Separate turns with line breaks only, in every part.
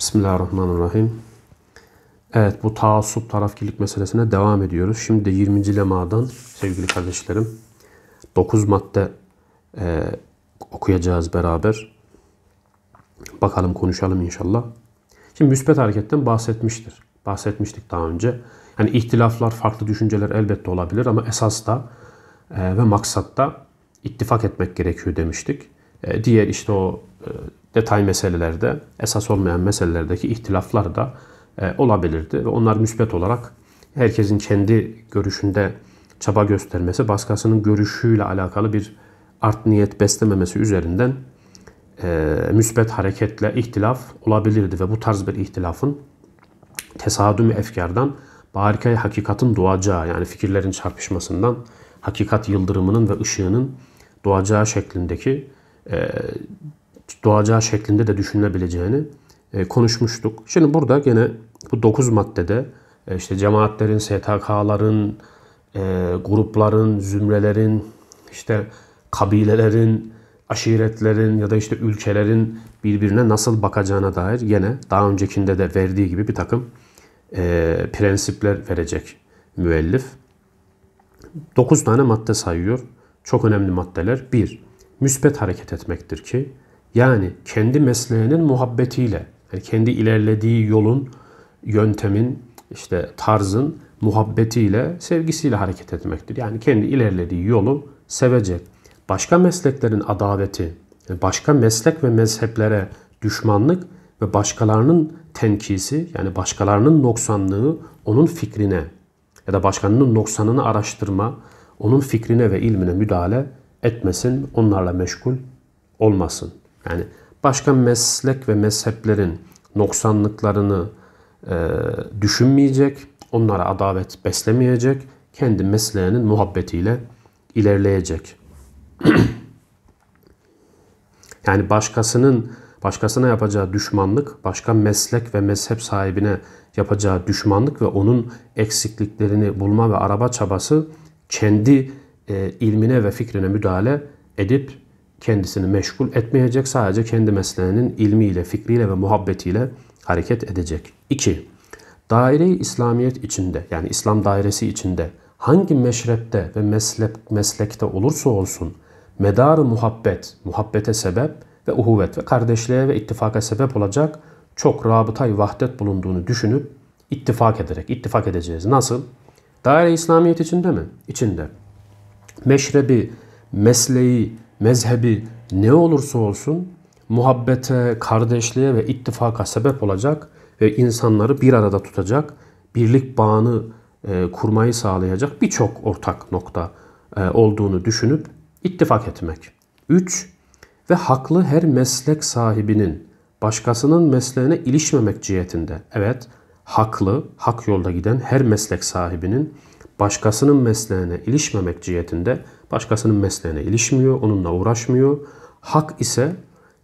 Bismillahirrahmanirrahim. Evet bu taassup tarafkirlik meselesine devam ediyoruz. Şimdi de 20. lemadan sevgili kardeşlerim 9 madde e, okuyacağız beraber. Bakalım konuşalım inşallah. Şimdi müspet hareketten bahsetmiştir. Bahsetmiştik daha önce. Yani ihtilaflar, farklı düşünceler elbette olabilir ama esas da e, ve maksatta ittifak etmek gerekiyor demiştik. E, diğer işte o e, detay meselelerde, esas olmayan meselelerdeki ihtilaflar da e, olabilirdi. Ve onlar müsbet olarak herkesin kendi görüşünde çaba göstermesi, başkasının görüşüyle alakalı bir art niyet beslememesi üzerinden e, müsbet hareketle ihtilaf olabilirdi. Ve bu tarz bir ihtilafın tesadüm efkardan, barikay hakikatin doğacağı yani fikirlerin çarpışmasından, hakikat yıldırımının ve ışığının doğacağı şeklindeki e, doğacağı şeklinde de düşünülebileceğini e, konuşmuştuk. Şimdi burada gene bu 9 maddede e, işte cemaatlerin, STK'ların, e, grupların, zümrelerin, işte kabilelerin, aşiretlerin ya da işte ülkelerin birbirine nasıl bakacağına dair gene daha öncekinde de verdiği gibi bir takım prensipler verecek müellif. 9 tane madde sayıyor. Çok önemli maddeler. 1. Müspet hareket etmektir ki yani kendi mesleğinin muhabbetiyle, yani kendi ilerlediği yolun, yöntemin, işte tarzın muhabbetiyle, sevgisiyle hareket etmektir. Yani kendi ilerlediği yolu sevecek. Başka mesleklerin adaveti, başka meslek ve mezheplere düşmanlık ve başkalarının tenkisi yani başkalarının noksanlığı onun fikrine ya da başkanının noksanını araştırma, onun fikrine ve ilmine müdahale etmesin, onlarla meşgul olmasın. Yani başka meslek ve mezheplerin noksanlıklarını e, düşünmeyecek, onlara adavet beslemeyecek, kendi mesleğinin muhabbetiyle ilerleyecek. yani başkasının başkasına yapacağı düşmanlık, başka meslek ve mezhep sahibine yapacağı düşmanlık ve onun eksikliklerini bulma ve araba çabası kendi e, ilmine ve fikrine müdahale edip kendisini meşgul etmeyecek. Sadece kendi mesleğinin ilmiyle, fikriyle ve muhabbetiyle hareket edecek. 2. Daire-i İslamiyet içinde yani İslam dairesi içinde hangi meşrepte ve meslek, meslekte olursa olsun medarı muhabbet, muhabbete sebep ve uhuvvet ve kardeşliğe ve ittifaka sebep olacak çok rabıtay vahdet bulunduğunu düşünüp ittifak ederek, ittifak edeceğiz. Nasıl? Daire-i İslamiyet içinde mi? İçinde. Meşrebi, mesleği, mezhebi ne olursa olsun muhabbete, kardeşliğe ve ittifaka sebep olacak ve insanları bir arada tutacak, birlik bağını e, kurmayı sağlayacak birçok ortak nokta e, olduğunu düşünüp ittifak etmek. 3. Ve haklı her meslek sahibinin başkasının mesleğine ilişmemek cihetinde. Evet, haklı, hak yolda giden her meslek sahibinin başkasının mesleğine ilişmemek cihetinde başkasının mesleğine ilişmiyor, onunla uğraşmıyor. Hak ise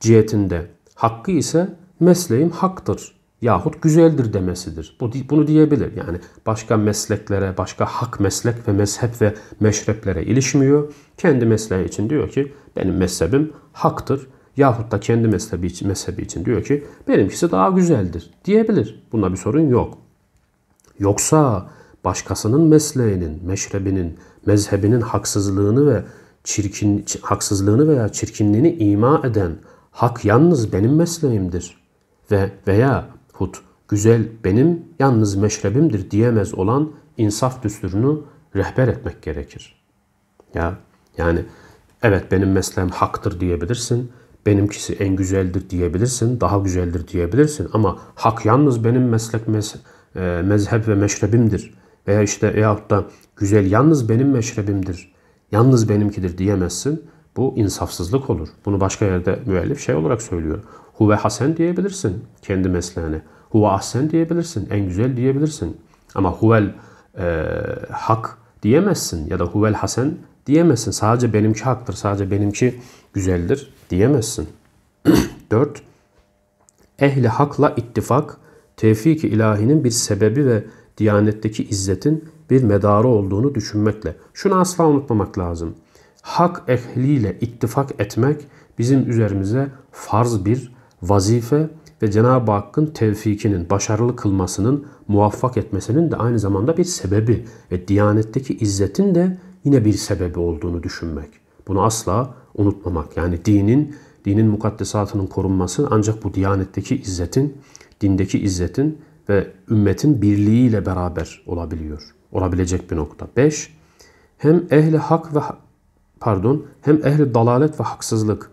cihetinde, hakkı ise mesleğim haktır yahut güzeldir demesidir. Bu bunu diyebilir. Yani başka mesleklere, başka hak meslek ve mezhep ve meşreplere ilişmiyor. Kendi mesleği için diyor ki benim mezhebim haktır. Yahut da kendi mezhebi için, mezhebi için diyor ki benimkisi daha güzeldir diyebilir. Bunda bir sorun yok. Yoksa başkasının mesleğinin, meşrebinin, mezhebinin haksızlığını ve çirkin haksızlığını veya çirkinliğini ima eden hak yalnız benim mesleğimdir ve veya hut güzel benim yalnız meşrebimdir diyemez olan insaf düsturunu rehber etmek gerekir. Ya yani evet benim mesleğim haktır diyebilirsin. Benimkisi en güzeldir diyebilirsin, daha güzeldir diyebilirsin ama hak yalnız benim meslek mes e, mezhep ve meşrebimdir veya işte yahut da güzel yalnız benim meşrebimdir, yalnız benimkidir diyemezsin. Bu insafsızlık olur. Bunu başka yerde müellif şey olarak söylüyor. Huve hasen diyebilirsin kendi mesleğine. Huve ahsen diyebilirsin, en güzel diyebilirsin. Ama huvel e, hak diyemezsin ya da huvel hasen diyemezsin. Sadece benimki haktır, sadece benimki güzeldir diyemezsin. 4. Ehli hakla ittifak, tevfik-i ilahinin bir sebebi ve Diyanetteki izzetin bir medarı olduğunu düşünmekle. Şunu asla unutmamak lazım. Hak ehliyle ittifak etmek bizim üzerimize farz bir vazife ve Cenab-ı Hakk'ın tevfikinin, başarılı kılmasının, muvaffak etmesinin de aynı zamanda bir sebebi ve diyanetteki izzetin de yine bir sebebi olduğunu düşünmek. Bunu asla unutmamak. Yani dinin, dinin mukaddesatının korunması ancak bu diyanetteki izzetin, dindeki izzetin ve ümmetin birliğiyle beraber olabiliyor. Olabilecek bir nokta. 5. Hem ehli hak ve pardon hem ehli dalalet ve haksızlık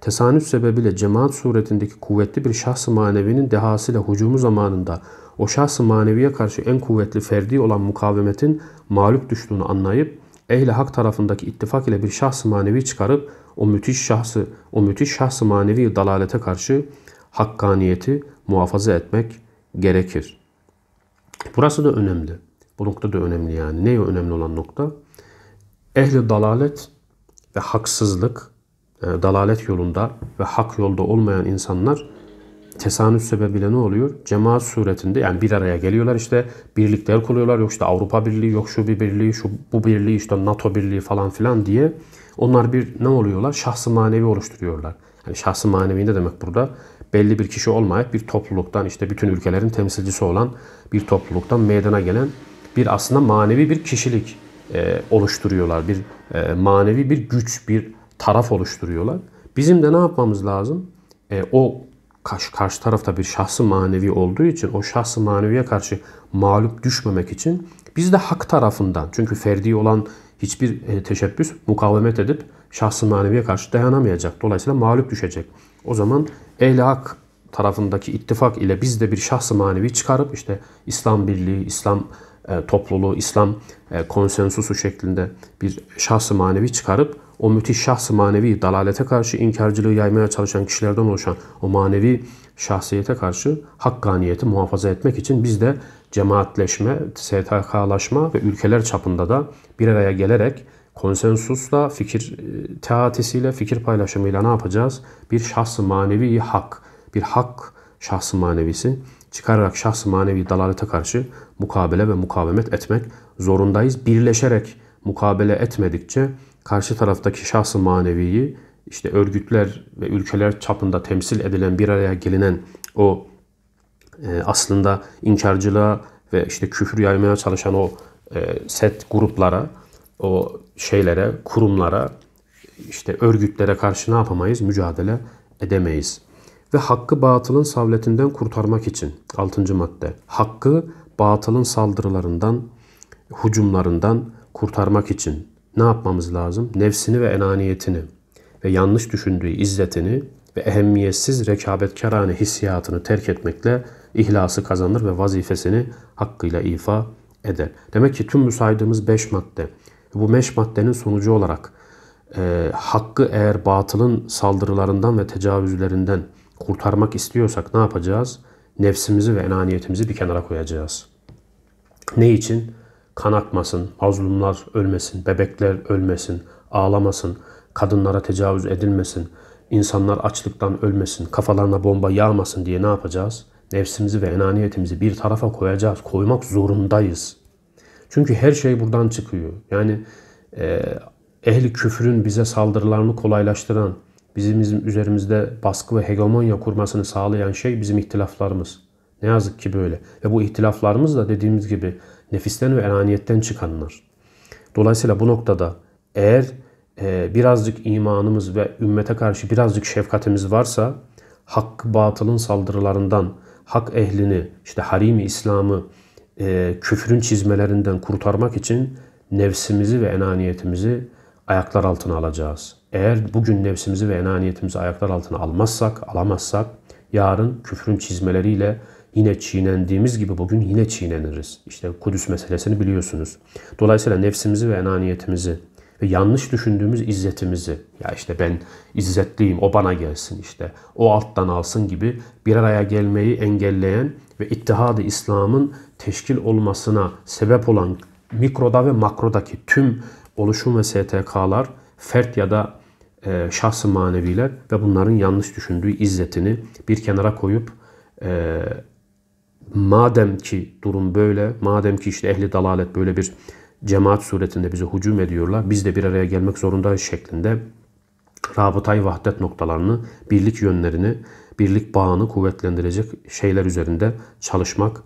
tesanüf sebebiyle cemaat suretindeki kuvvetli bir şahs-ı manevinin dehasıyla hücumu zamanında o şahs-ı maneviye karşı en kuvvetli ferdi olan mukavemetin mağlup düştüğünü anlayıp ehli hak tarafındaki ittifak ile bir şahs-ı manevi çıkarıp o müthiş şahsı o müthiş şahs-ı manevi dalalete karşı hakkaniyeti muhafaza etmek gerekir. Burası da önemli. Bu nokta da önemli yani. Ne önemli olan nokta? Ehli dalalet ve haksızlık, e, dalalet yolunda ve hak yolda olmayan insanlar tesanüf sebebiyle ne oluyor? Cemaat suretinde yani bir araya geliyorlar işte birlikler kuruyorlar. Yok işte Avrupa Birliği, yok şu bir birliği, şu bu birliği, işte NATO Birliği falan filan diye onlar bir ne oluyorlar? Şahsı manevi oluşturuyorlar. Yani şahsı manevi ne demek burada? belli bir kişi olmayıp bir topluluktan işte bütün ülkelerin temsilcisi olan bir topluluktan meydana gelen bir aslında manevi bir kişilik e, oluşturuyorlar. Bir e, manevi bir güç, bir taraf oluşturuyorlar. Bizim de ne yapmamız lazım? E, o karşı, karşı tarafta bir şahsı manevi olduğu için o şahsı maneviye karşı mağlup düşmemek için biz de hak tarafından çünkü ferdi olan hiçbir e, teşebbüs mukavemet edip şahsı maneviye karşı dayanamayacak. Dolayısıyla mağlup düşecek. O zaman ehl hak tarafındaki ittifak ile biz de bir şahsı manevi çıkarıp işte İslam birliği, İslam e, topluluğu, İslam e, konsensusu şeklinde bir şahsı manevi çıkarıp o müthiş şahsı manevi dalalete karşı inkarcılığı yaymaya çalışan kişilerden oluşan o manevi şahsiyete karşı hakkaniyeti muhafaza etmek için biz de cemaatleşme, STK'laşma ve ülkeler çapında da bir araya gelerek konsensusla, fikir e, teatisiyle, fikir paylaşımıyla ne yapacağız? Bir şahsı manevi hak, bir hak şahsı manevisi çıkararak şahsı manevi dalalete karşı mukabele ve mukavemet etmek zorundayız. Birleşerek mukabele etmedikçe karşı taraftaki şahsı maneviyi işte örgütler ve ülkeler çapında temsil edilen bir araya gelinen o ee, aslında inkarcılığa ve işte küfür yaymaya çalışan o e, set gruplara, o şeylere, kurumlara, işte örgütlere karşı ne yapamayız? Mücadele edemeyiz. Ve hakkı batılın savletinden kurtarmak için 6. madde. Hakkı batılın saldırılarından, hucumlarından kurtarmak için ne yapmamız lazım? Nefsini ve enaniyetini ve yanlış düşündüğü izzetini ve ehemmiyetsiz rekabetkarane hissiyatını terk etmekle ihlası kazanır ve vazifesini hakkıyla ifa eder. Demek ki tüm müsaademiz beş madde. Bu beş maddenin sonucu olarak e, hakkı eğer batılın saldırılarından ve tecavüzlerinden kurtarmak istiyorsak ne yapacağız? Nefsimizi ve enaniyetimizi bir kenara koyacağız. Ne için? Kan akmasın, mazlumlar ölmesin, bebekler ölmesin, ağlamasın, kadınlara tecavüz edilmesin, insanlar açlıktan ölmesin, kafalarına bomba yağmasın diye ne yapacağız? Nefsimizi ve enaniyetimizi bir tarafa koyacağız. Koymak zorundayız. Çünkü her şey buradan çıkıyor. Yani e, ehli küfrün bize saldırılarını kolaylaştıran, bizim, bizim üzerimizde baskı ve hegemonya kurmasını sağlayan şey bizim ihtilaflarımız. Ne yazık ki böyle. Ve bu ihtilaflarımız da dediğimiz gibi nefisten ve enaniyetten çıkanlar. Dolayısıyla bu noktada eğer e, birazcık imanımız ve ümmete karşı birazcık şefkatimiz varsa hak batılın saldırılarından, hak ehlini, işte harimi İslam'ı e, küfrün çizmelerinden kurtarmak için nefsimizi ve enaniyetimizi ayaklar altına alacağız. Eğer bugün nefsimizi ve enaniyetimizi ayaklar altına almazsak, alamazsak yarın küfrün çizmeleriyle yine çiğnendiğimiz gibi bugün yine çiğneniriz. İşte Kudüs meselesini biliyorsunuz. Dolayısıyla nefsimizi ve enaniyetimizi ve yanlış düşündüğümüz izzetimizi ya işte ben izzetliyim o bana gelsin işte o alttan alsın gibi bir araya gelmeyi engelleyen ve ittihadı İslam'ın teşkil olmasına sebep olan mikroda ve makrodaki tüm oluşum ve STK'lar fert ya da e, şahsı maneviler ve bunların yanlış düşündüğü izzetini bir kenara koyup e, madem ki durum böyle, madem ki işte ehli dalalet böyle bir cemaat suretinde bize hücum ediyorlar. Biz de bir araya gelmek zorundayız şeklinde rabıtay vahdet noktalarını, birlik yönlerini, birlik bağını kuvvetlendirecek şeyler üzerinde çalışmak,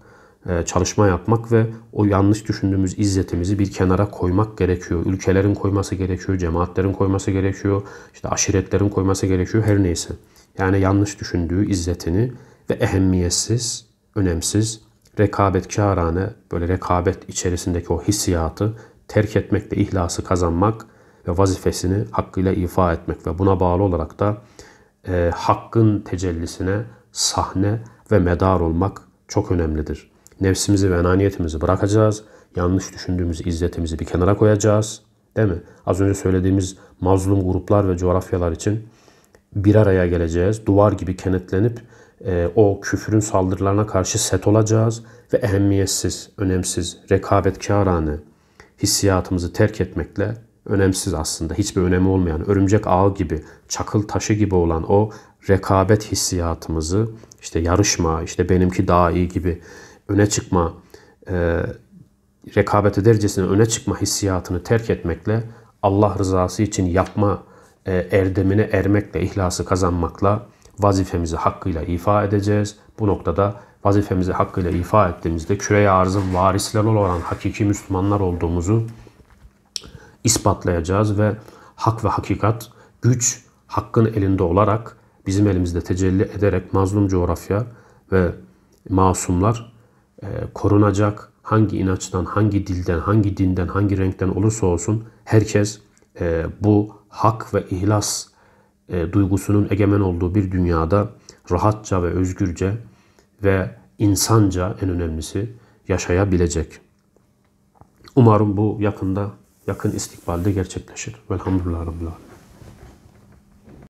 e, çalışma yapmak ve o yanlış düşündüğümüz izzetimizi bir kenara koymak gerekiyor. Ülkelerin koyması gerekiyor, cemaatlerin koyması gerekiyor, işte aşiretlerin koyması gerekiyor her neyse. Yani yanlış düşündüğü izzetini ve ehemmiyetsiz, önemsiz rekabetkârane böyle rekabet içerisindeki o hissiyatı terk etmekle ihlası kazanmak ve vazifesini hakkıyla ifa etmek ve buna bağlı olarak da e, hakkın tecellisine sahne ve medar olmak çok önemlidir. Nefsimizi ve enaniyetimizi bırakacağız. Yanlış düşündüğümüz izzetimizi bir kenara koyacağız. Değil mi? Az önce söylediğimiz mazlum gruplar ve coğrafyalar için bir araya geleceğiz. Duvar gibi kenetlenip ee, o küfürün saldırılarına karşı set olacağız ve ehemmiyetsiz, önemsiz, rekabetkarane hissiyatımızı terk etmekle önemsiz aslında hiçbir önemi olmayan örümcek ağı gibi, çakıl taşı gibi olan o rekabet hissiyatımızı işte yarışma, işte benimki daha iyi gibi öne çıkma e, rekabet edercesine öne çıkma hissiyatını terk etmekle Allah rızası için yapma e, erdemine ermekle, ihlası kazanmakla vazifemizi hakkıyla ifa edeceğiz. Bu noktada vazifemizi hakkıyla ifa ettiğimizde küreye arzın varisleri olan hakiki Müslümanlar olduğumuzu ispatlayacağız ve hak ve hakikat güç hakkın elinde olarak bizim elimizde tecelli ederek mazlum coğrafya ve masumlar e, korunacak. Hangi inançtan, hangi dilden, hangi dinden, hangi renkten olursa olsun herkes e, bu hak ve ihlas e, duygusunun egemen olduğu bir dünyada rahatça ve özgürce ve insanca en önemlisi yaşayabilecek. Umarım bu yakında, yakın istikbalde gerçekleşir. Velhamdülillah Rabbil Alemin.